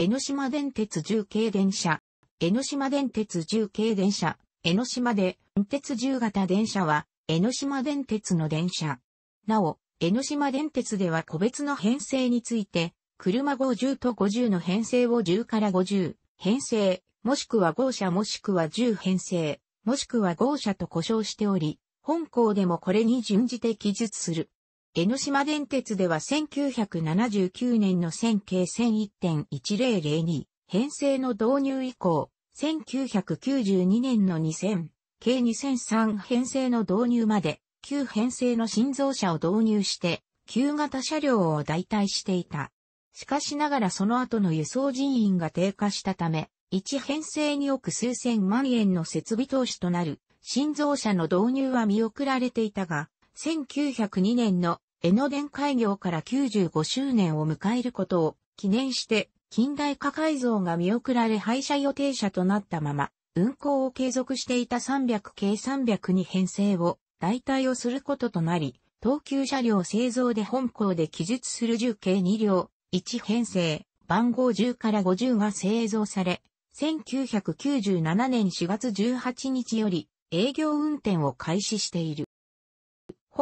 江ノ島電鉄重軽電車。江ノ島電鉄重軽電車。江ノ島で、鉄10型電車は、江ノ島電鉄の電車。なお、江ノ島電鉄では個別の編成について、車50と50の編成を10から50、編成、もしくは号車もしくは10編成、もしくは号車と呼称しており、本校でもこれに準じて記述する。江ノ島電鉄では1979年の線形線1.1002編成の導入以降、1992年の2000、計2003編成の導入まで、旧編成の新造車を導入して、旧型車両を代替していた。しかしながらその後の輸送人員が低下したため、1編成に億数千万円の設備投資となる、新造車の導入は見送られていたが、1902年の江ノ電開業から95周年を迎えることを記念して近代化改造が見送られ廃車予定車となったまま運行を継続していた300系300に編成を代替をすることとなり東急車両製造で本校で記述する10系2両1編成番号10から50が製造され1997年4月18日より営業運転を開始している。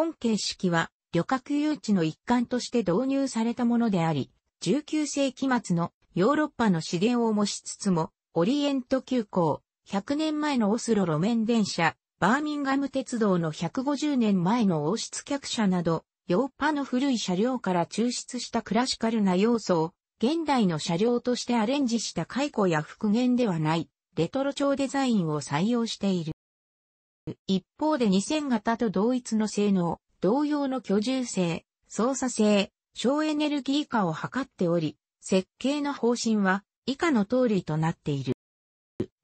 本形式は旅客誘致の一環として導入されたものであり、19世紀末のヨーロッパの資源を模しつつも、オリエント急行、100年前のオスロ路面電車、バーミンガム鉄道の150年前の王室客車など、ヨーパの古い車両から抽出したクラシカルな要素を、現代の車両としてアレンジした解雇や復元ではない、レトロ調デザインを採用している。一方で2000型と同一の性能、同様の居住性、操作性、省エネルギー化を図っており、設計の方針は以下の通りとなっている。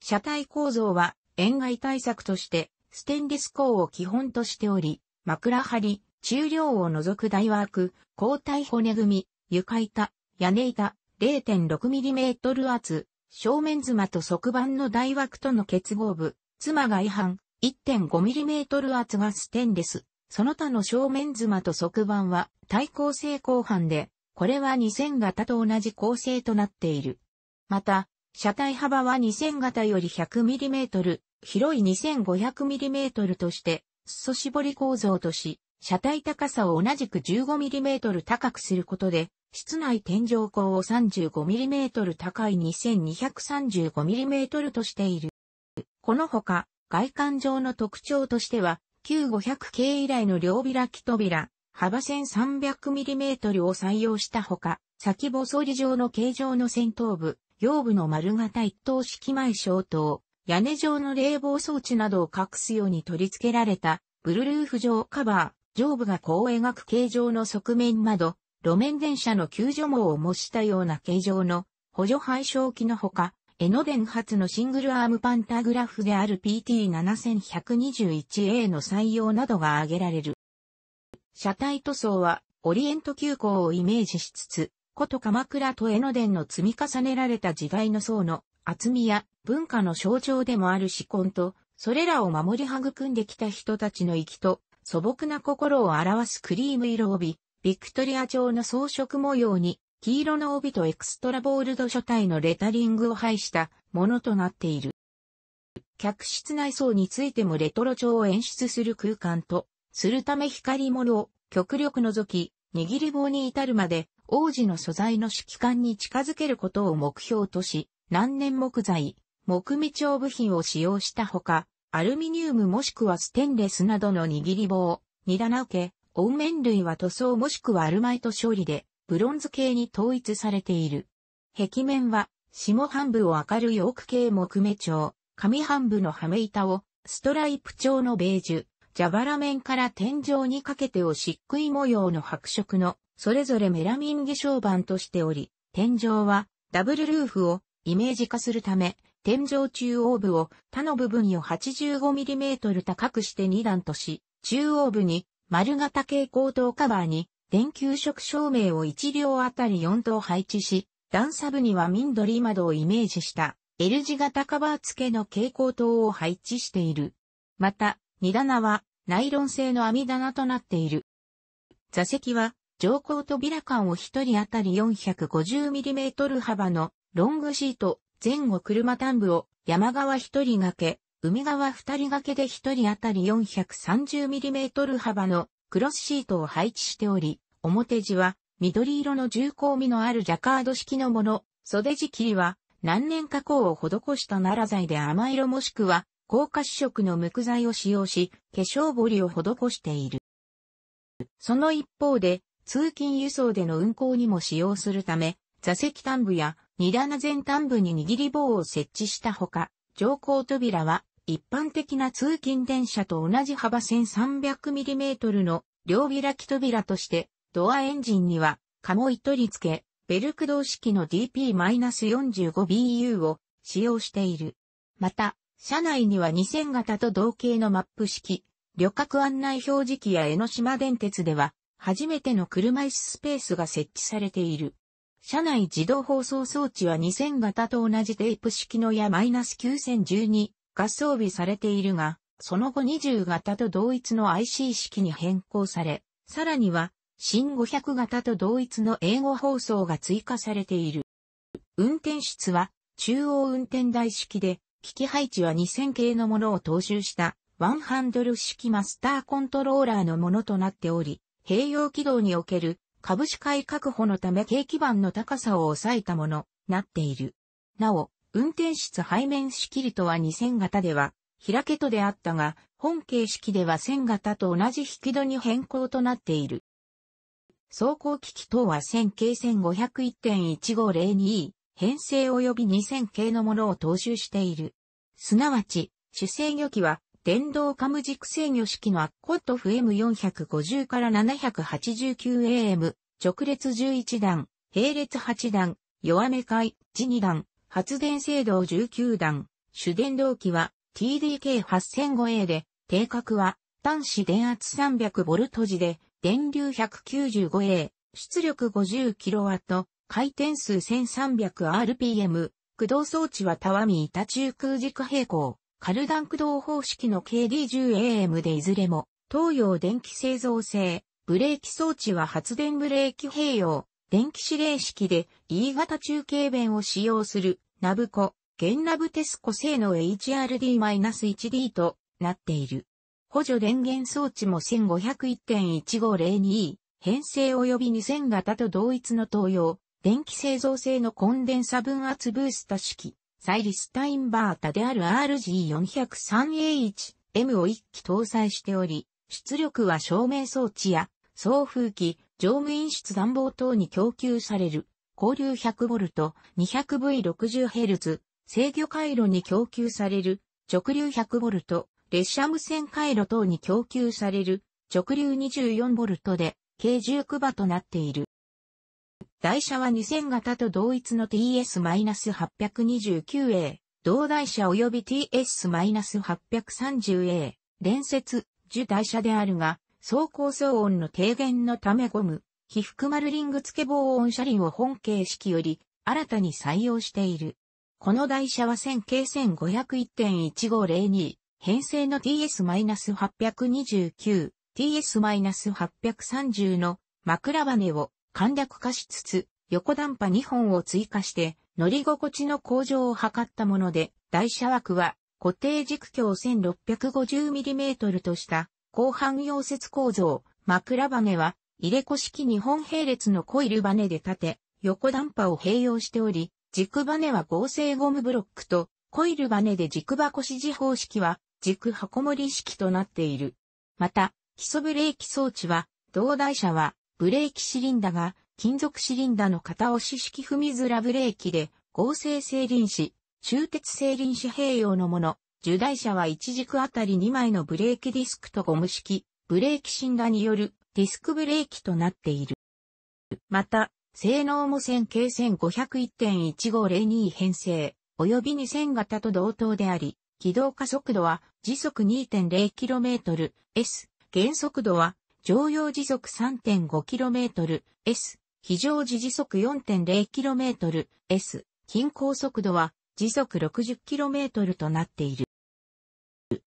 車体構造は塩害対策としてステンレス鋼を基本としており、枕張り、中量を除く台枠、交代骨組み、床板、屋根板、0.6mm 厚、正面妻と側板の台枠との結合部、妻が違反、1.5mm 厚がステンレス。その他の正面妻と側板は対抗性鋼板で、これは2000型と同じ構成となっている。また、車体幅は2000型より 100mm、広い 2500mm として、裾絞り構造とし、車体高さを同じく 15mm 高くすることで、室内天井高を 35mm 高い 2235mm としている。このほか、外観上の特徴としては、旧500系以来の両開き扉、幅 1300mm を採用したほか、先細り状の形状の先頭部、腰部の丸型一等式前小灯、屋根状の冷房装置などを隠すように取り付けられた、ブルルーフ状カバー、上部がこう描く形状の側面窓、路面電車の救助網を模したような形状の補助配消機のほか、江ノ電発のシングルアームパンタグラフである PT7121A の採用などが挙げられる。車体塗装は、オリエント急行をイメージしつつ、古都鎌倉と江ノ電の積み重ねられた時代の層の厚みや文化の象徴でもある紫根と、それらを守り育んできた人たちの息と素朴な心を表すクリーム色帯、ビクトリア調の装飾模様に黄色の帯とエクストラボールド書体のレタリングを配したものとなっている。客室内装についてもレトロ調を演出する空間と、するため光物を極力除き、握り棒に至るまで王子の素材の指揮官に近づけることを目標とし、何年木材、木目調部品を使用したほか、アルミニウムもしくはステンレスなどの握り棒、二な受け、メ面類は塗装もしくはアルマイト処理でブロンズ系に統一されている。壁面は、下半部を明るい奥系木目調、上半部の羽目板を、ストライプ調のベージュ、蛇腹面から天井にかけてを漆喰模様の白色の、それぞれメラミン化粧板としており、天井は、ダブルルーフをイメージ化するため、天井中央部を他の部分を 85mm 高くして2段とし、中央部に丸型蛍光灯カバーに電球色照明を1両あたり4灯配置し、段差部にはー窓をイメージした L 字型カバー付けの蛍光灯を配置している。また、荷棚はナイロン製の網棚となっている。座席は乗降扉間を1人あたり 450mm 幅のロングシート、前後車端部を山側1人掛け、海側2人掛けで1人あたり 430mm 幅のクロスシートを配置しており、表地は緑色の重厚味のあるジャカード式のもの、袖地切りは何年加工を施した奈良材で甘色もしくは高価試色の無垢材を使用し、化粧彫りを施している。その一方で、通勤輸送での運行にも使用するため、座席端部や荷棚前端部に握り棒を設置したほか、乗降扉は一般的な通勤電車と同じ幅 1300mm の両開き扉としてドアエンジンには、カモイ取り付け、ベルク動式の DP-45BU を使用している。また、車内には2000型と同型のマップ式、旅客案内表示器や江ノ島電鉄では、初めての車椅子スペースが設置されている。車内自動放送装置は2000型と同じテープ式のや -9012 が装備されているが、その後20型と同一の IC 式に変更され、さらには新500型と同一の英語放送が追加されている。運転室は中央運転台式で、機器配置は2000系のものを踏襲したワンハンドル式マスターコントローラーのものとなっており、併用軌道における株式会確保のため軽基板の高さを抑えたもの、なっている。なお、運転室背面仕切りとは2000型では、開けとであったが、本形式では1000型と同じ引き戸に変更となっている。走行機器等は1000系1501.1502編成及び2000系のものを踏襲している。すなわち、主制御機は、電動カム軸制御式のアッコットフ M450 から 789AM、直列11段、並列8段、弱め回、地2段、発電制動19段、主電動機は TDK8005A で、定格は端子電圧 300V 時で、電流 195A、出力 50kW、回転数 1300rpm、駆動装置はタワミ板中空軸平行、カルダン駆動方式の KD10AM でいずれも、東洋電気製造製、ブレーキ装置は発電ブレーキ併用、電気指令式で E 型中継弁を使用する、ナブコ、ゲンナブテスコ製の HRD-1D となっている。補助電源装置も1501.1502編成及び2000型と同一の東洋、電気製造性のコンデンサ分圧ブースタ式、サイリスタインバータである RG403A1M を一機搭載しており、出力は照明装置や送風機、乗務員室暖房等に供給される、交流 100V、200V60Hz、制御回路に供給される、直流 100V、列車無線回路等に供給される直流 24V で計19馬となっている。台車は2000型と同一の TS-829A、同台車及び TS-830A、連接、受台車であるが、走行騒音の低減のためゴム、被覆丸リング付け防音車輪を本形式より新たに採用している。この台車は1000系1501.1502編成の TS-829、TS-830 の枕羽を簡略化しつつ、横段波2本を追加して、乗り心地の向上を図ったもので、台車枠は固定軸橋 1650mm とした後半溶接構造、枕羽根は入れ子式2本並列のコイルバネで立て、横段波を併用しており、軸バネは合成ゴムブロックと、コイルバネで軸箱支持方式は軸箱盛り式となっている。また、基礎ブレーキ装置は、同台車は、ブレーキシリンダが、金属シリンダの片押し式踏みづブレーキで、合成整輪子、中鉄整輪子併用のもの、受台車は1軸あたり2枚のブレーキディスクとゴム式、ブレーキシンダによるディスクブレーキとなっている。また、性能も線形線501.1502編成、及び2000型と同等であり、軌道加速度は時速 2.0km/s、減速度は常用時速 3.5km/s、非常時時速 4.0km/s、均衡速度は時速 60km となっている。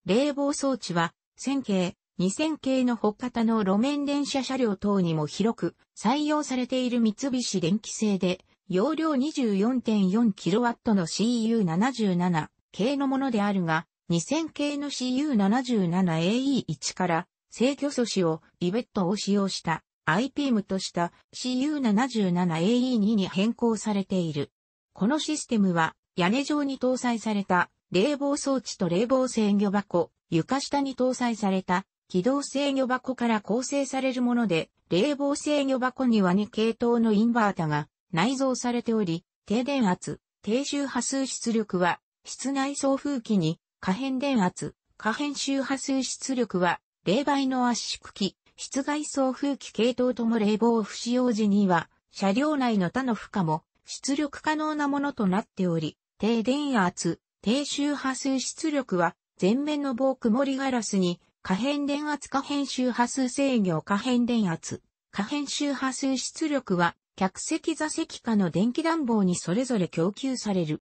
冷房装置は1000系、2000系の他方の路面電車車両等にも広く採用されている三菱電機製で、容量 24.4kW の CU77、系のものであるが、2000系の CU77AE1 から制御素子をイベットを使用した IPM とした CU77AE2 に変更されている。このシステムは屋根上に搭載された冷房装置と冷房制御箱、床下に搭載された機動制御箱から構成されるもので、冷房制御箱には2系統のインバータが内蔵されており、低電圧、低周波数出力は室内送風機に可変電圧、可変周波数出力は、冷媒の圧縮機、室外送風機系統とも冷房不使用時には、車両内の他の負荷も出力可能なものとなっており、低電圧、低周波数出力は、前面の棒曇りガラスに、可変電圧可変周波数制御可変電圧、可変周波数出力は、客席座席下の電気暖房にそれぞれ供給される。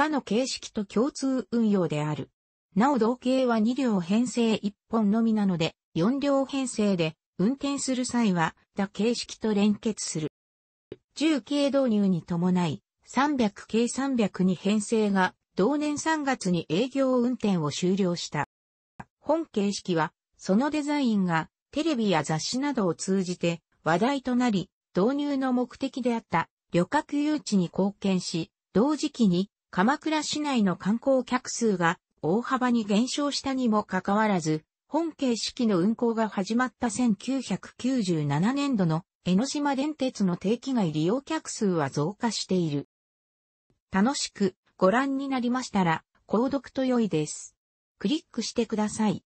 他の形式と共通運用である。なお同型は2両編成1本のみなので、4両編成で運転する際は、他形式と連結する。10系導入に伴い、300系302編成が同年3月に営業運転を終了した。本形式は、そのデザインがテレビや雑誌などを通じて話題となり、導入の目的であった旅客誘致に貢献し、同時期に鎌倉市内の観光客数が大幅に減少したにもかかわらず、本形式の運行が始まった1997年度の江ノ島電鉄の定期外利用客数は増加している。楽しくご覧になりましたら、購読と良いです。クリックしてください。